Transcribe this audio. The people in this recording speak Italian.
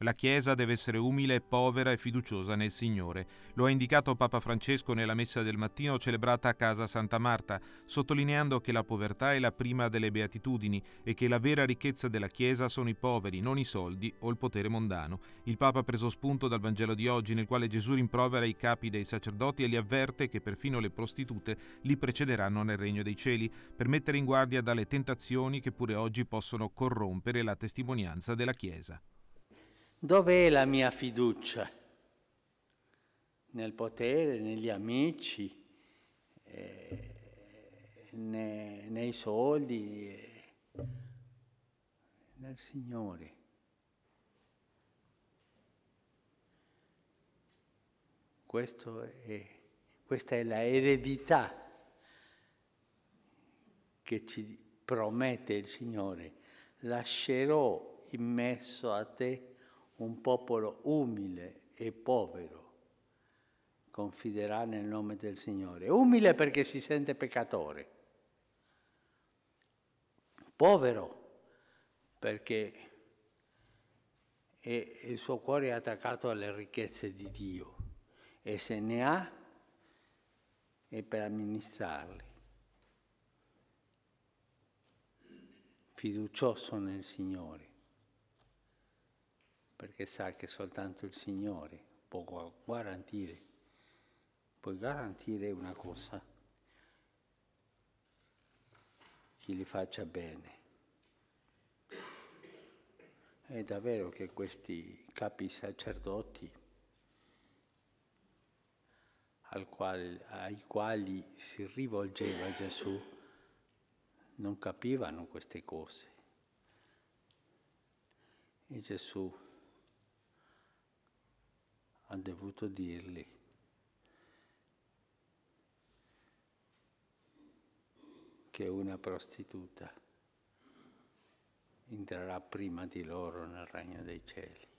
La Chiesa deve essere umile, povera e fiduciosa nel Signore. Lo ha indicato Papa Francesco nella messa del mattino celebrata a casa Santa Marta, sottolineando che la povertà è la prima delle beatitudini e che la vera ricchezza della Chiesa sono i poveri, non i soldi o il potere mondano. Il Papa ha preso spunto dal Vangelo di oggi nel quale Gesù rimprovera i capi dei sacerdoti e li avverte che perfino le prostitute li precederanno nel regno dei cieli, per mettere in guardia dalle tentazioni che pure oggi possono corrompere la testimonianza della Chiesa. Dov'è la mia fiducia? Nel potere, negli amici, eh, nei, nei soldi, eh, nel Signore. Questo È, questa è la eredità che ci promette il Signore. Lascerò immesso a te un popolo umile e povero confiderà nel nome del Signore. Umile perché si sente peccatore, povero perché è, il suo cuore è attaccato alle ricchezze di Dio e se ne ha è per amministrarle. Fiducioso nel Signore perché sa che soltanto il Signore può garantire, può garantire una cosa, che gli faccia bene. È davvero che questi capi sacerdoti quale, ai quali si rivolgeva Gesù non capivano queste cose. E Gesù ha dovuto dirgli. che una prostituta entrerà prima di loro nel regno dei cieli.